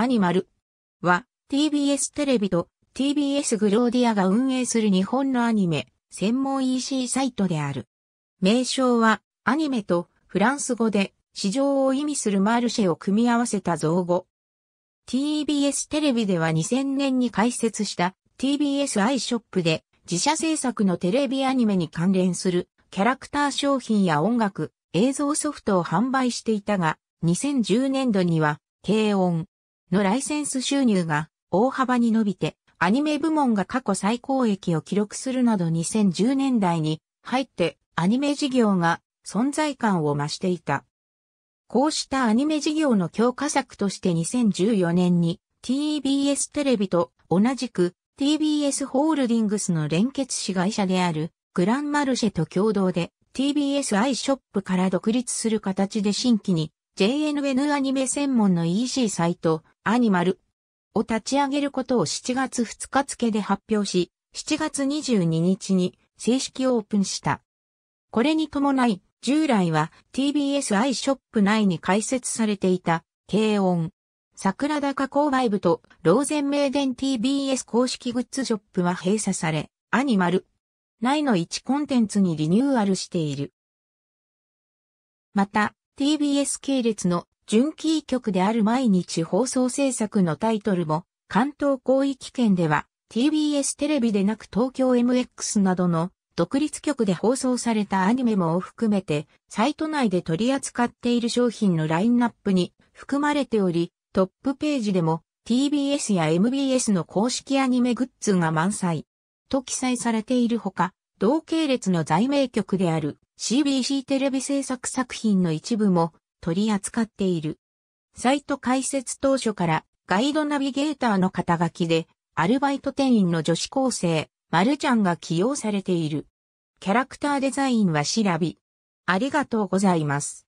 アニマルは TBS テレビと TBS グローディアが運営する日本のアニメ専門 EC サイトである。名称はアニメとフランス語で市場を意味するマルシェを組み合わせた造語。TBS テレビでは2000年に開設した TBS アイショップで自社制作のテレビアニメに関連するキャラクター商品や音楽、映像ソフトを販売していたが、2010年度には、軽音、のライセンス収入が大幅に伸びて、アニメ部門が過去最高益を記録するなど2010年代に入ってアニメ事業が存在感を増していた。こうしたアニメ事業の強化策として2014年に TBS テレビと同じく TBS ホールディングスの連結子会社であるグランマルシェと共同で TBS i ショップから独立する形で新規に JNN アニメ専門の EC サイトアニマルを立ち上げることを7月2日付で発表し、7月22日に正式オープンした。これに伴い、従来は TBS i ショップ内に開設されていた、軽音、桜高購買部とローゼンメイデン TBS 公式グッズショップは閉鎖され、アニマル内の1コンテンツにリニューアルしている。また、TBS 系列の準キー局である毎日放送制作のタイトルも、関東広域圏では TBS テレビでなく東京 MX などの独立局で放送されたアニメも含めて、サイト内で取り扱っている商品のラインナップに含まれており、トップページでも TBS や MBS の公式アニメグッズが満載と記載されているほか、同系列の在名局である CBC テレビ制作作品の一部も取り扱っている。サイト開設当初からガイドナビゲーターの肩書きでアルバイト店員の女子高生、まるちゃんが起用されている。キャラクターデザインは調べ。ありがとうございます。